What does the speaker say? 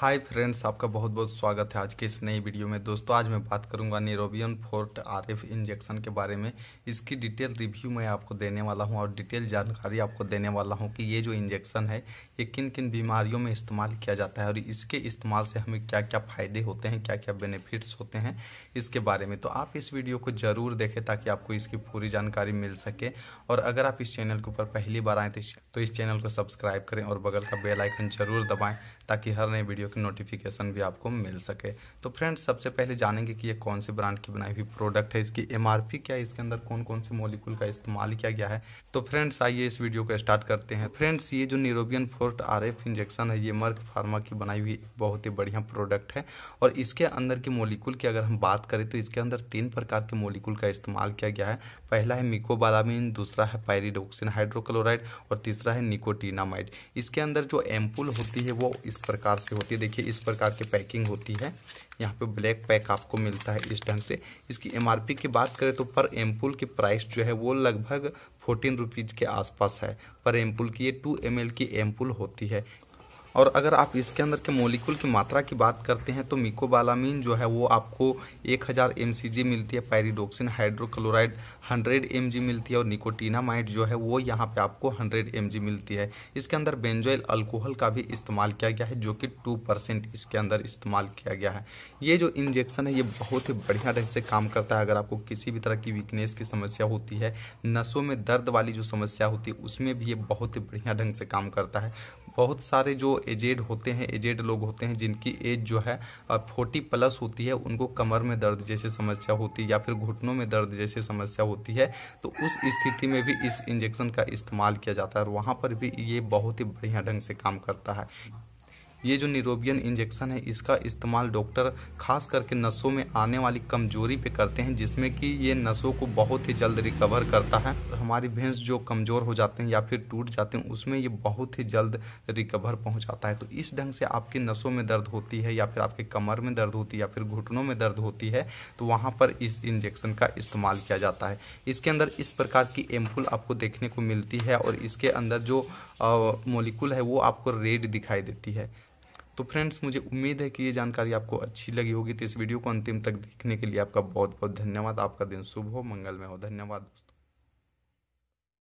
hi friends आपका बहुत बहुत स्वागत है आज के इस नई वीडियो में दोस्तों आज मैं बात करूंगा निरोबियन फोर्ट आरएफ इंजेक्शन के बारे में इसकी डिटेल रिव्यू मैं आपको देने वाला हूं और डिटेल जानकारी आपको देने वाला हूं कि ये जो इंजेक्शन है ये किन किन बीमारियों में इस्तेमाल किया जाता है और इसके इस्तेमाल से हमें क्या क्या फ़ायदे होते हैं क्या क्या बेनिफिट्स होते हैं इसके बारे में तो आप इस वीडियो को ज़रूर देखें ताकि आपको इसकी पूरी जानकारी मिल सके और अगर आप इस चैनल के ऊपर पहली बार आएँ तो इस चैनल तो को सब्सक्राइब करें और बगल का बेलाइकन ज़रूर दबाएँ ताकि हर नई वीडियो वीडियो की नोटिफिकेशन भी आपको मिल सके तो फ्रेंड्स सबसे पहले जानेंगे कि ये कौन से ब्रांड की बनाई हुई प्रोडक्ट है इसकी एम क्या है इसके अंदर कौन कौन से मोलिकुल का इस्तेमाल किया गया है तो फ्रेंड्स आइए इस वीडियो को स्टार्ट करते हैं फ्रेंड्स ये जो न्यूरोबियन फोर्ट आर इंजेक्शन है ये मर्क फार्मा की बनाई हुई बहुत ही बढ़िया प्रोडक्ट है और इसके अंदर के मोलिकुल की अगर हम बात करें तो इसके अंदर तीन प्रकार के मोलिकुल का इस्तेमाल किया गया है पहला है मिकोबालामिन दूसरा है पायरिडोक्सिन हाइड्रोक्लोराइड और तीसरा है निकोटीनामाइड इसके अंदर जो एम्पुल होती है वो इस प्रकार से होती है देखिए इस प्रकार की पैकिंग होती है यहाँ पे ब्लैक पैक आपको मिलता है इस ढंग से इसकी एमआरपी की बात करें तो पर एम्पुल की प्राइस जो है वो लगभग फोर्टीन रुपीज़ के आसपास है पर एम्पुल की ये टू एम की एम्पुल होती है और अगर आप इसके अंदर के मोलिकुल की मात्रा की बात करते हैं तो मिकोबालामीन जो है वो आपको 1000 हज़ार मिलती है पैरिडोक्सिन हाइड्रोक्लोराइड 100 एम मिलती है और निकोटीनामाइड जो है वो यहाँ पे आपको 100 एम मिलती है इसके अंदर बेंजोइल अल्कोहल का भी इस्तेमाल किया गया है जो कि टू परसेंट इसके अंदर इस्तेमाल किया गया है ये जो इंजेक्शन है ये बहुत ही बढ़िया ढंग से काम करता है अगर आपको किसी भी तरह की वीकनेस की समस्या होती है नसों में दर्द वाली जो समस्या होती है उसमें भी ये बहुत ही बढ़िया ढंग से काम करता है बहुत सारे जो एजेड होते हैं एजेड लोग होते हैं जिनकी एज जो है फोर्टी प्लस होती है उनको कमर में दर्द जैसे समस्या होती है या फिर घुटनों में दर्द जैसे समस्या होती है तो उस स्थिति में भी इस इंजेक्शन का इस्तेमाल किया जाता है और वहाँ पर भी ये बहुत ही बढ़िया ढंग से काम करता है ये जो निरोबियन इंजेक्शन है इसका इस्तेमाल डॉक्टर खास करके नसों में आने वाली कमजोरी पे करते हैं जिसमें कि ये नसों को बहुत ही जल्द रिकवर करता है हमारी भैंस जो कमजोर हो जाते हैं या फिर टूट जाते हैं उसमें ये बहुत ही जल्द रिकवर पहुंचाता है तो इस ढंग से आपकी नसों में दर्द होती है या फिर आपके कमर में दर्द होती है या फिर घुटनों में दर्द होती है तो वहाँ पर इस इंजेक्शन का इस्तेमाल किया जाता है इसके अंदर इस प्रकार की एम्पुल आपको देखने को मिलती है और इसके अंदर जो मोलिकुल है वो आपको रेड दिखाई देती है तो फ्रेंड्स मुझे उम्मीद है कि ये जानकारी आपको अच्छी लगी होगी तो इस वीडियो को अंतिम तक देखने के लिए आपका बहुत बहुत धन्यवाद आपका दिन शुभ हो मंगलमय हो धन्यवाद दोस्तों